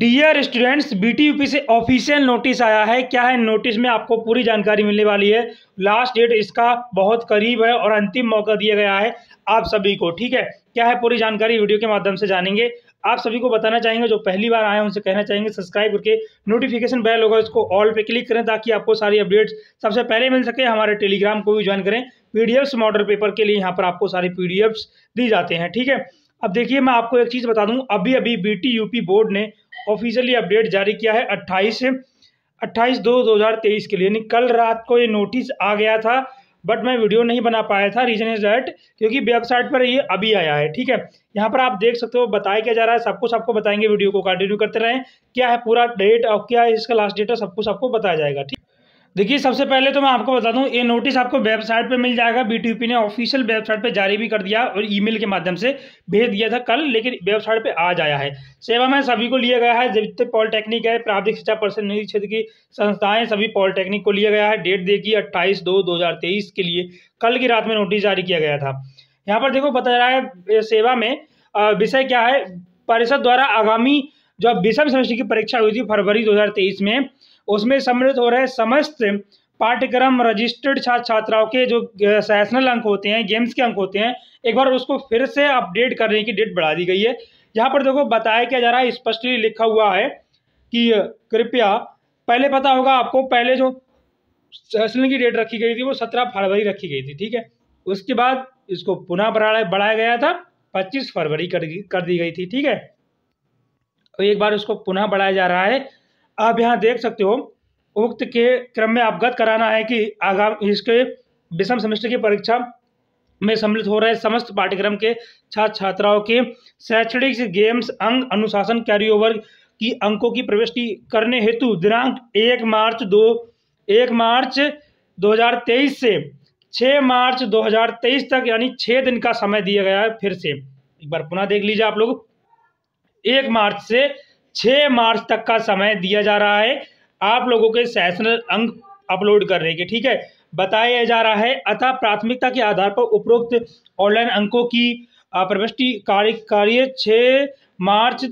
dear students BTUP से official notice आया है क्या है नोटिस में आपको पूरी जानकारी मिलने वाली है लास्ट डेट इसका बहुत करीब है और अंतिम मौका दिया गया है आप सभी को ठीक है क्या है पूरी जानकारी वीडियो के माध्यम से जानेंगे आप सभी को बताना चाहेंगे जो पहली बार आए हैं उनसे कहना चाहेंगे सब्सक्राइब करके नोटिफिकेशन बेल होगा इसको ऑल पे क्लिक करें ताकि आपको सारी अपडेट्स सबसे पहले मिल सके हमारे टेलीग्राम को भी ज्वाइन करें पीडीएफ्स मॉडल पेपर के लिए यहाँ पर आपको सारी पीडीएफ्स दी जाते हैं ठीक है अब देखिए मैं आपको एक चीज़ बता दूँ अभी अभी बी बोर्ड ने ऑफिशियली अपडेट जारी किया है अट्ठाईस अट्ठाईस दो दो हज़ार तेईस के लिए यानी कल रात को ये नोटिस आ गया था बट मैं वीडियो नहीं बना पाया था रीजन इज दैट क्योंकि वेबसाइट पर ये अभी आया है ठीक है यहाँ पर आप देख सकते हो बताया क्या जा रहा है सब कुछ आपको बताएंगे वीडियो को कंटिन्यू करते रहें क्या है पूरा डेट और क्या है इसका लास्ट डेट है सब कुछ आपको बताया जाएगा ठीक देखिए सबसे पहले तो मैं आपको बता दूं ये नोटिस आपको वेबसाइट पे मिल जाएगा बीटीपी ने ऑफिशियल वेबसाइट पे जारी भी कर दिया और ईमेल के माध्यम से भेज दिया था कल लेकिन वेबसाइट पे आज आया है सेवा में सभी को लिया गया है जितने पॉलिटेक्निक है प्राथमिक शिक्षा परिषद निजी क्षेत्र की संस्थाएं सभी पॉलिटेक्निक को लिया गया है डेट देखिए अट्ठाईस दो दो के लिए कल की रात में नोटिस जारी किया गया था यहाँ पर देखो बताया रहा है सेवा में विषय क्या है परिषद द्वारा आगामी जो विषम सेमेस्टर की परीक्षा हुई थी फरवरी दो में उसमें सम्मिलित हो रहे समस्त पाठ्यक्रम रजिस्टर्ड छात्र छात्राओं के जो सेशनल अंक होते हैं गेम्स के अंक होते हैं एक बार उसको फिर से अपडेट करने की डेट बढ़ा दी गई है यहाँ पर देखो बताया क्या जा रहा है स्पष्टली लिखा हुआ है कि कृपया पहले पता होगा आपको पहले जो सेशनल की डेट रखी गई थी वो सत्रह फरवरी रखी गई थी ठीक है उसके बाद इसको पुनः बढ़ाया बढ़ाया गया था पच्चीस फरवरी कर कर दी गई थी ठीक है और तो एक बार उसको पुनः बढ़ाया जा रहा है आप यहाँ देख सकते हो उक्त के क्रम में अवगत कराना है कि आगामी इसके विषम सेमेस्टर की परीक्षा में सम्मिलित हो रहे समस्त पाठ्यक्रम के छात्र छात्राओं के शैक्षणिक गेम्स अंग अनुशासन कैरी ओवर की अंकों की प्रविष्टि करने हेतु दिनांक एक मार्च दो एक मार्च 2023 से 6 मार्च 2023 तक यानी 6 दिन का समय दिया गया है फिर से एक बार पुनः देख लीजिए आप लोग एक मार्च से छः मार्च तक का समय दिया जा रहा है आप लोगों के सेशनल अंक अपलोड करने के ठीक है बताया जा रहा है अतः प्राथमिकता के आधार पर उपरोक्त ऑनलाइन अंकों की प्रविष्टि कार्य कार्य छः मार्च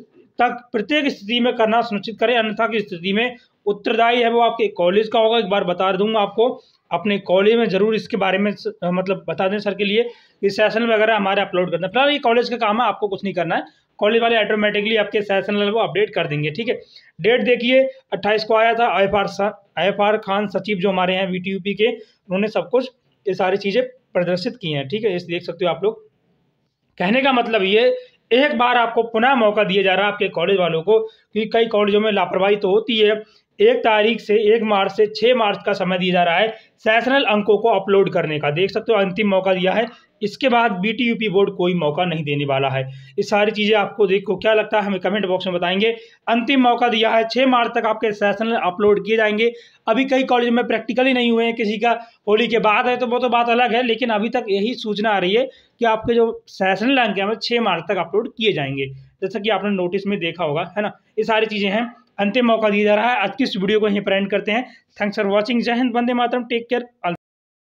तक प्रत्येक स्थिति में करना सुनिश्चित करें अन्यथा की स्थिति में उत्तरदायी है वो आपके कॉलेज का होगा एक बार बता दूंगा आपको अपने कॉलेज में जरूर इसके बारे में मतलब बता दें सर के लिए कि सेशन वगैरह हमारे अपलोड करना फिलहाल ये कॉलेज का काम है आपको कुछ नहीं करना है कॉलेज वाले ऑटोमेटिकली आपके सेशन लेवल को अपडेट कर देंगे ठीक है डेट देखिए अट्ठाईस को आया था F R I F R Khan सचिव जो हमारे हैं वी के उन्होंने सब कुछ ये सारी चीज़ें प्रदर्शित की हैं ठीक है इस देख सकते हो आप लोग कहने का मतलब ये एक बार आपको पुनः मौका दिया जा रहा है आपके कॉलेज वालों को क्योंकि कई कॉलेजों में लापरवाही तो होती है एक तारीख से एक मार्च से छः मार्च का समय दिया जा रहा है सेशनल अंकों को अपलोड करने का देख सकते हो अंतिम मौका दिया है इसके बाद बीटीयूपी बोर्ड कोई मौका नहीं देने वाला है ये सारी चीज़ें आपको देख को क्या लगता है हमें कमेंट बॉक्स में बताएंगे अंतिम मौका दिया है छः मार्च तक आपके सेशन अपलोड किए जाएंगे अभी कई कॉलेज में प्रैक्टिकल ही नहीं हुए हैं किसी का होली के बाद है तो वो तो बात अलग है लेकिन अभी तक यही सूचना आ रही है कि आपके जो सेशनल अंक है मतलब छः मार्च तक अपलोड किए जाएंगे जैसा कि आपने नोटिस में देखा होगा है ना ये सारी चीज़ें हैं अंतिम मौका दिया जा रहा है आज की इस वीडियो को यहीं पर करते हैं थैंक्स फॉर वॉचिंग जय हिंद बंदे मातरम टेक केयर